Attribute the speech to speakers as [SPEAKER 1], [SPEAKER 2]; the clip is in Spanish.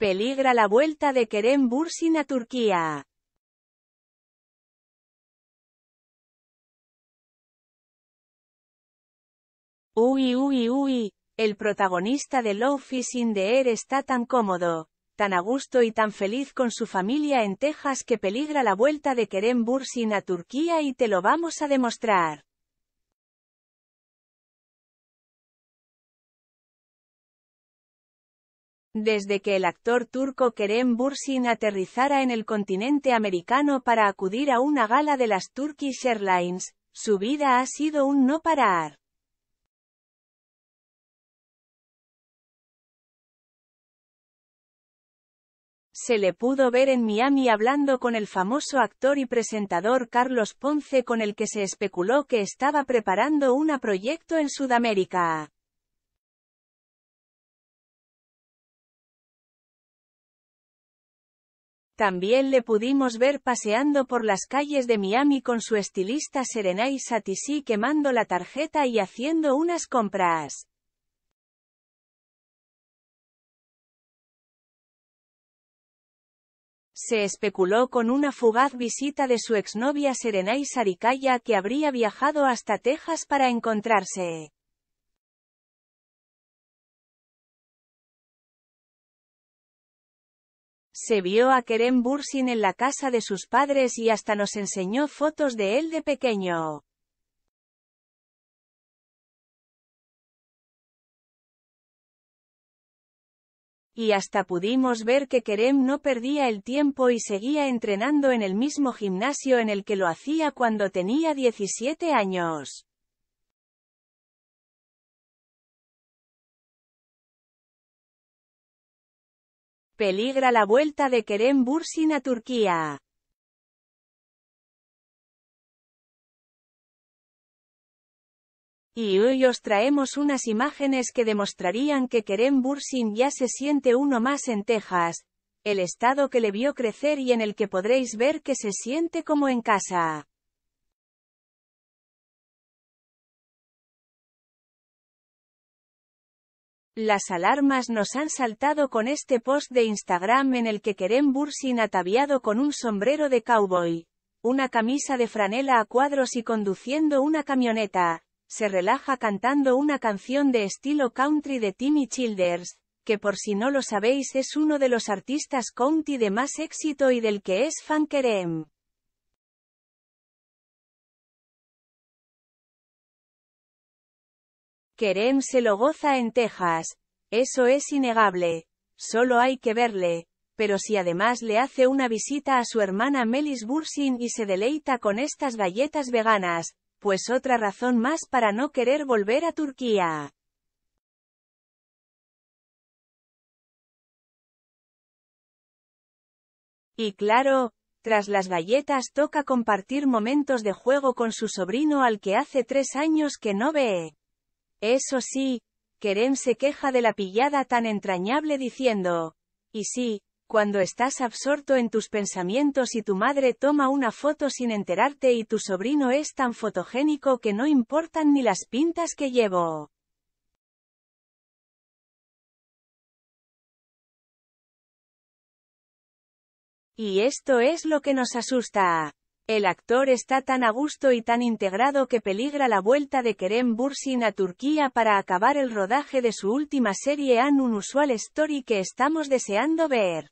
[SPEAKER 1] Peligra la vuelta de Kerem Bursin a Turquía. Uy, uy, uy,
[SPEAKER 2] el protagonista de Love is in the Air está tan cómodo, tan a gusto y tan feliz con su familia en Texas que peligra la vuelta de Kerem Bursin a Turquía y te lo vamos
[SPEAKER 1] a demostrar. desde que el actor turco Kerem Bursin
[SPEAKER 2] aterrizara en el continente americano para acudir a una gala de las Turkish Airlines,
[SPEAKER 1] su vida ha sido un no parar. Se le pudo ver en Miami hablando con el famoso actor y presentador Carlos Ponce con el que se especuló que estaba preparando un proyecto en Sudamérica. También le pudimos ver paseando por las calles de Miami con su estilista Serenay Satisi quemando la tarjeta y haciendo unas compras. se especuló con una fugaz visita de su exnovia Serenay Sarikaya que habría viajado hasta Texas para encontrarse. Se vio
[SPEAKER 2] a Kerem Bursin en la casa de sus padres y hasta nos enseñó fotos de él de
[SPEAKER 1] pequeño. y hasta pudimos ver que Kerem no perdía
[SPEAKER 2] el tiempo y seguía entrenando en el mismo gimnasio en el que lo hacía cuando tenía
[SPEAKER 1] 17 años. Peligra la vuelta de Kerem Bursin a Turquía. Y hoy os traemos unas imágenes que
[SPEAKER 2] demostrarían que Kerem Bursin ya se siente uno más en Texas, el estado que
[SPEAKER 1] le vio crecer y en el que podréis ver que se siente como en casa. Las alarmas nos han saltado con este post de Instagram en el que Kerem
[SPEAKER 2] Bursin ataviado con un sombrero de cowboy, una camisa de franela a cuadros y conduciendo una camioneta, se relaja cantando una canción de estilo country de Timmy Childers, que por si no lo sabéis es uno de los artistas country de
[SPEAKER 1] más éxito y del que es fan Kerem. Kerem se lo goza en
[SPEAKER 2] Texas. Eso es innegable. Solo hay que verle. Pero si además le hace una visita a su hermana Melis Bursin y se deleita con estas galletas
[SPEAKER 1] veganas, pues otra razón más para no querer volver a Turquía. Y claro, tras las galletas toca compartir momentos de juego con
[SPEAKER 2] su sobrino al que hace tres años que no ve. Eso sí, Kerem se queja de la pillada tan entrañable diciendo, y sí, cuando estás absorto en tus pensamientos y tu madre toma una foto sin enterarte y tu sobrino es
[SPEAKER 1] tan fotogénico que no importan ni las pintas que llevo. Y esto es lo que nos asusta. El actor está tan a gusto y tan
[SPEAKER 2] integrado que peligra la vuelta de Kerem Bursin a Turquía para acabar el rodaje de
[SPEAKER 1] su última serie An Unusual Story que estamos deseando ver.